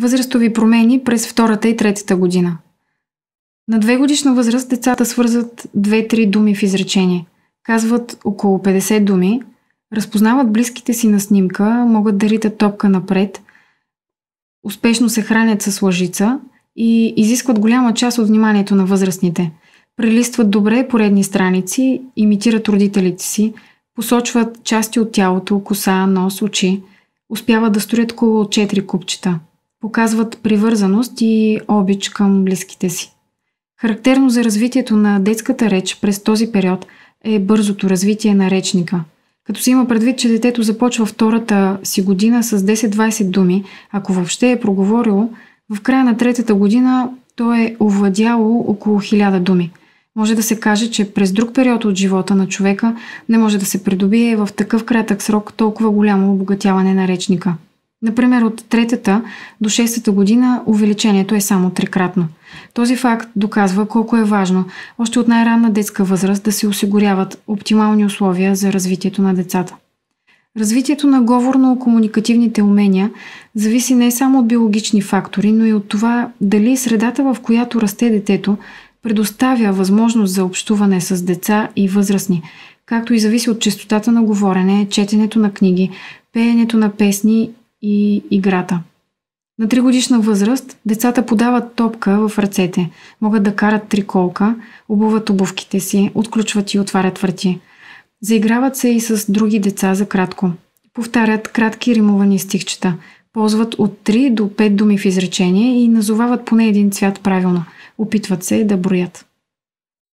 Възрастови промени през втората и третата година. На две годишна възраст децата свързват две-три думи в изречение. Казват около 50 думи, разпознават близките си на снимка, могат да ритат топка напред, успешно се хранят с лъжица и изискват голяма част от вниманието на възрастните. Прелистват добре поредни страници, имитират родителите си, посочват части от тялото, коса, нос, очи, успяват да строят около 4 купчета – показват привързаност и обич към близките си. Характерно за развитието на детската реч през този период е бързото развитие на речника. Като се има предвид, че детето започва втората си година с 10-20 думи, ако въобще е проговорило, в края на третата година то е овладяло около 1000 думи. Може да се каже, че през друг период от живота на човека не може да се придобие в такъв кратък срок толкова голямо обогатяване на речника – Например, от третата до шестата година увеличението е само трикратно. Този факт доказва колко е важно още от най-ранна детска възраст да се осигуряват оптимални условия за развитието на децата. Развитието на говорно-комуникативните умения зависи не само от биологични фактори, но и от това дали средата, в която расте детето, предоставя възможност за общуване с деца и възрастни, както и зависи от частотата на говорене, четенето на книги, пеенето на песни и играта. На 3 годишна възраст децата подават топка в ръцете, могат да карат триколка, обуват обувките си, отключват и отварят врати. Заиграват се и с други деца за кратко. Повтарят кратки римовани стихчета, ползват от 3 до 5 думи в изречение и назовават поне един цвят правилно. Опитват се да броят.